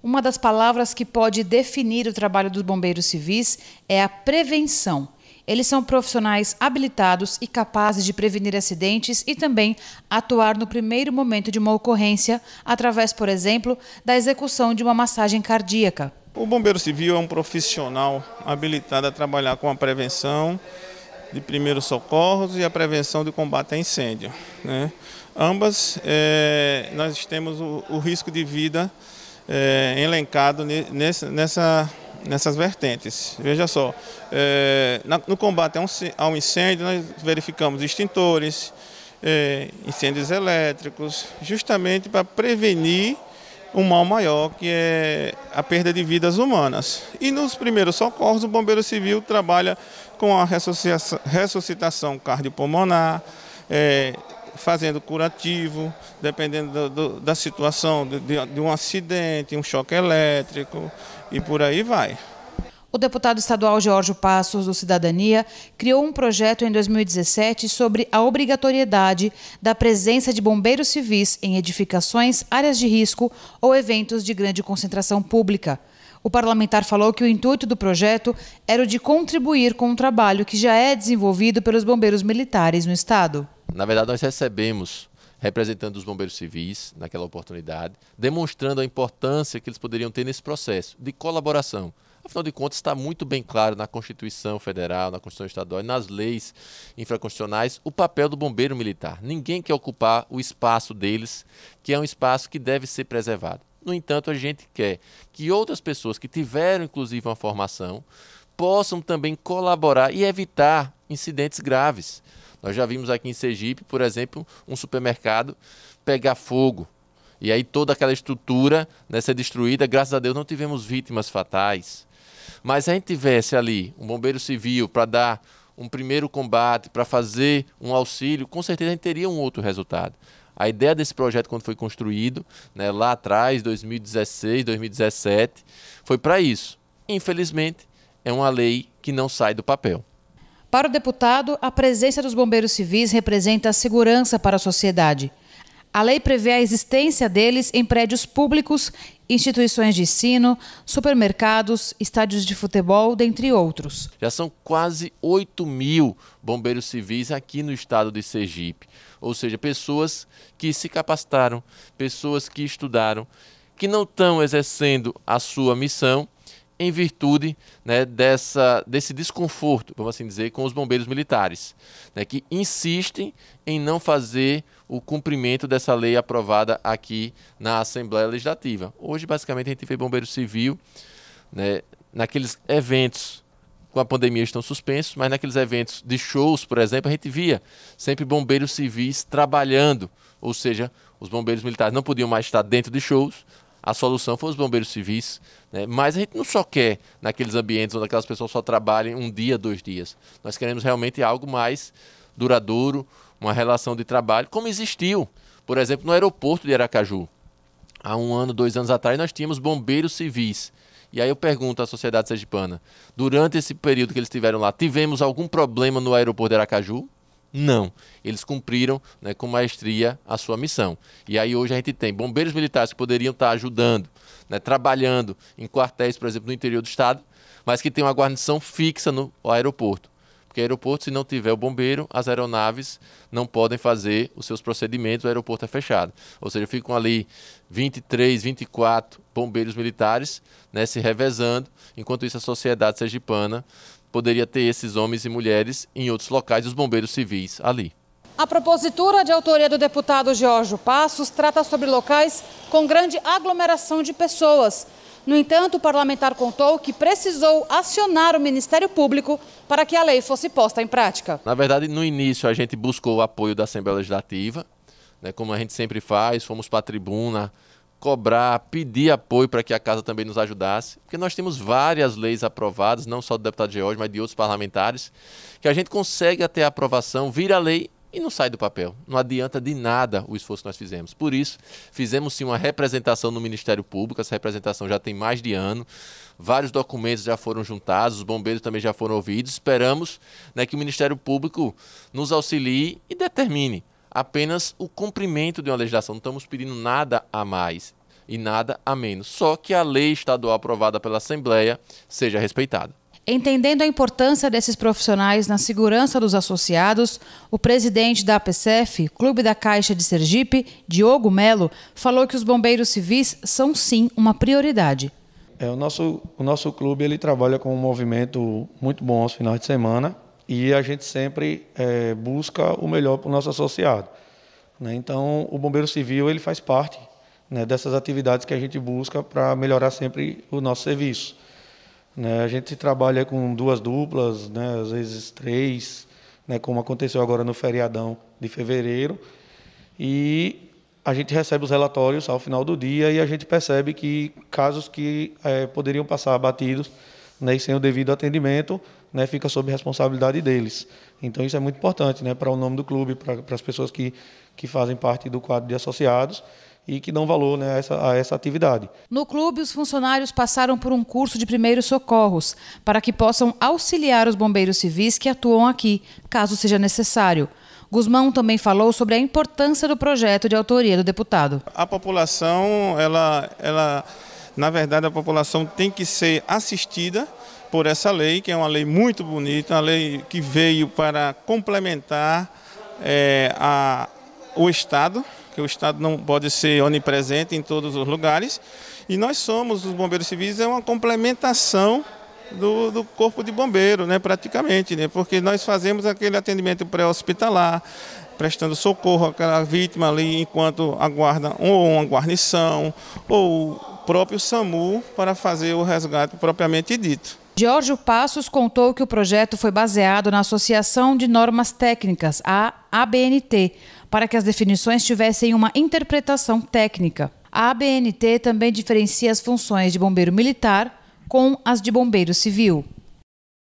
Uma das palavras que pode definir o trabalho dos bombeiros civis é a prevenção. Eles são profissionais habilitados e capazes de prevenir acidentes e também atuar no primeiro momento de uma ocorrência, através, por exemplo, da execução de uma massagem cardíaca. O bombeiro civil é um profissional habilitado a trabalhar com a prevenção de primeiros socorros e a prevenção de combate a incêndio. Né? Ambas, é, nós temos o, o risco de vida é, elencado nesse, nessa, nessas vertentes. Veja só, é, no combate ao incêndio nós verificamos extintores, é, incêndios elétricos, justamente para prevenir um mal maior que é a perda de vidas humanas. E nos primeiros socorros, o Bombeiro Civil trabalha com a ressuscitação cardiopulmonar, é, fazendo curativo, dependendo do, do, da situação, de, de um acidente, um choque elétrico e por aí vai. O deputado estadual Jorge Passos, do Cidadania, criou um projeto em 2017 sobre a obrigatoriedade da presença de bombeiros civis em edificações, áreas de risco ou eventos de grande concentração pública. O parlamentar falou que o intuito do projeto era o de contribuir com o um trabalho que já é desenvolvido pelos bombeiros militares no Estado. Na verdade, nós recebemos representando os bombeiros civis naquela oportunidade, demonstrando a importância que eles poderiam ter nesse processo de colaboração. Afinal de contas, está muito bem claro na Constituição Federal, na Constituição Estadual e nas leis infraconstitucionais o papel do bombeiro militar. Ninguém quer ocupar o espaço deles, que é um espaço que deve ser preservado. No entanto, a gente quer que outras pessoas que tiveram, inclusive, uma formação possam também colaborar e evitar incidentes graves. Nós já vimos aqui em Sergipe, por exemplo, um supermercado pegar fogo. E aí toda aquela estrutura né, ser destruída, graças a Deus não tivemos vítimas fatais. Mas se a gente tivesse ali um bombeiro civil para dar um primeiro combate, para fazer um auxílio, com certeza a gente teria um outro resultado. A ideia desse projeto, quando foi construído, né, lá atrás, 2016, 2017, foi para isso. Infelizmente, é uma lei que não sai do papel. Para o deputado, a presença dos bombeiros civis representa a segurança para a sociedade. A lei prevê a existência deles em prédios públicos, instituições de ensino, supermercados, estádios de futebol, dentre outros. Já são quase 8 mil bombeiros civis aqui no estado de Sergipe. Ou seja, pessoas que se capacitaram, pessoas que estudaram, que não estão exercendo a sua missão, em virtude né, dessa, desse desconforto, vamos assim dizer, com os bombeiros militares, né, que insistem em não fazer o cumprimento dessa lei aprovada aqui na Assembleia Legislativa. Hoje, basicamente, a gente vê bombeiro civil né, naqueles eventos com a pandemia estão suspensos, mas naqueles eventos de shows, por exemplo, a gente via sempre bombeiros civis trabalhando, ou seja, os bombeiros militares não podiam mais estar dentro de shows, a solução foi os bombeiros civis. Né? Mas a gente não só quer naqueles ambientes onde aquelas pessoas só trabalhem um dia, dois dias. Nós queremos realmente algo mais duradouro, uma relação de trabalho, como existiu, por exemplo, no aeroporto de Aracaju. Há um ano, dois anos atrás, nós tínhamos bombeiros civis. E aí eu pergunto à sociedade sergipana: durante esse período que eles estiveram lá, tivemos algum problema no aeroporto de Aracaju? Não. Eles cumpriram né, com maestria a sua missão. E aí hoje a gente tem bombeiros militares que poderiam estar ajudando, né, trabalhando em quartéis, por exemplo, no interior do estado, mas que tem uma guarnição fixa no aeroporto. Porque aeroporto, se não tiver o bombeiro, as aeronaves não podem fazer os seus procedimentos, o aeroporto é fechado. Ou seja, ficam ali 23, 24 bombeiros militares né, se revezando, enquanto isso a sociedade sergipana poderia ter esses homens e mulheres em outros locais, os bombeiros civis ali. A propositura de autoria do deputado Jorge Passos trata sobre locais com grande aglomeração de pessoas. No entanto, o parlamentar contou que precisou acionar o Ministério Público para que a lei fosse posta em prática. Na verdade, no início a gente buscou o apoio da Assembleia Legislativa, né, como a gente sempre faz, fomos para a tribuna, cobrar, pedir apoio para que a casa também nos ajudasse, porque nós temos várias leis aprovadas, não só do deputado George, mas de outros parlamentares, que a gente consegue até a aprovação, vira a lei e não sai do papel. Não adianta de nada o esforço que nós fizemos. Por isso, fizemos sim uma representação no Ministério Público, essa representação já tem mais de ano. Vários documentos já foram juntados, os bombeiros também já foram ouvidos. Esperamos né, que o Ministério Público nos auxilie e determine apenas o cumprimento de uma legislação, não estamos pedindo nada a mais e nada a menos. Só que a lei estadual aprovada pela Assembleia seja respeitada. Entendendo a importância desses profissionais na segurança dos associados, o presidente da APCF, Clube da Caixa de Sergipe, Diogo Melo, falou que os bombeiros civis são sim uma prioridade. É, o, nosso, o nosso clube ele trabalha com um movimento muito bom aos finais de semana, e a gente sempre é, busca o melhor para o nosso associado. Né? Então, o bombeiro civil ele faz parte né, dessas atividades que a gente busca para melhorar sempre o nosso serviço. Né? A gente trabalha com duas duplas, né, às vezes três, né, como aconteceu agora no feriadão de fevereiro, e a gente recebe os relatórios ao final do dia e a gente percebe que casos que é, poderiam passar abatidos né, e sem o devido atendimento né, fica sob responsabilidade deles. Então isso é muito importante né, para o nome do clube, para, para as pessoas que, que fazem parte do quadro de associados e que dão valor né, a, essa, a essa atividade. No clube, os funcionários passaram por um curso de primeiros socorros para que possam auxiliar os bombeiros civis que atuam aqui, caso seja necessário. Gusmão também falou sobre a importância do projeto de autoria do deputado. A população, ela, ela na verdade, a população tem que ser assistida por essa lei, que é uma lei muito bonita, uma lei que veio para complementar é, a, o Estado, que o Estado não pode ser onipresente em todos os lugares. E nós somos, os bombeiros civis, é uma complementação do, do, corpo de bombeiro, né, praticamente, né, porque nós fazemos aquele atendimento pré-hospitalar, prestando socorro àquela vítima ali enquanto aguarda ou uma guarnição ou o próprio SAMU para fazer o resgate propriamente dito. Jorge Passos contou que o projeto foi baseado na Associação de Normas Técnicas, a ABNT, para que as definições tivessem uma interpretação técnica. A ABNT também diferencia as funções de bombeiro militar com as de bombeiro civil.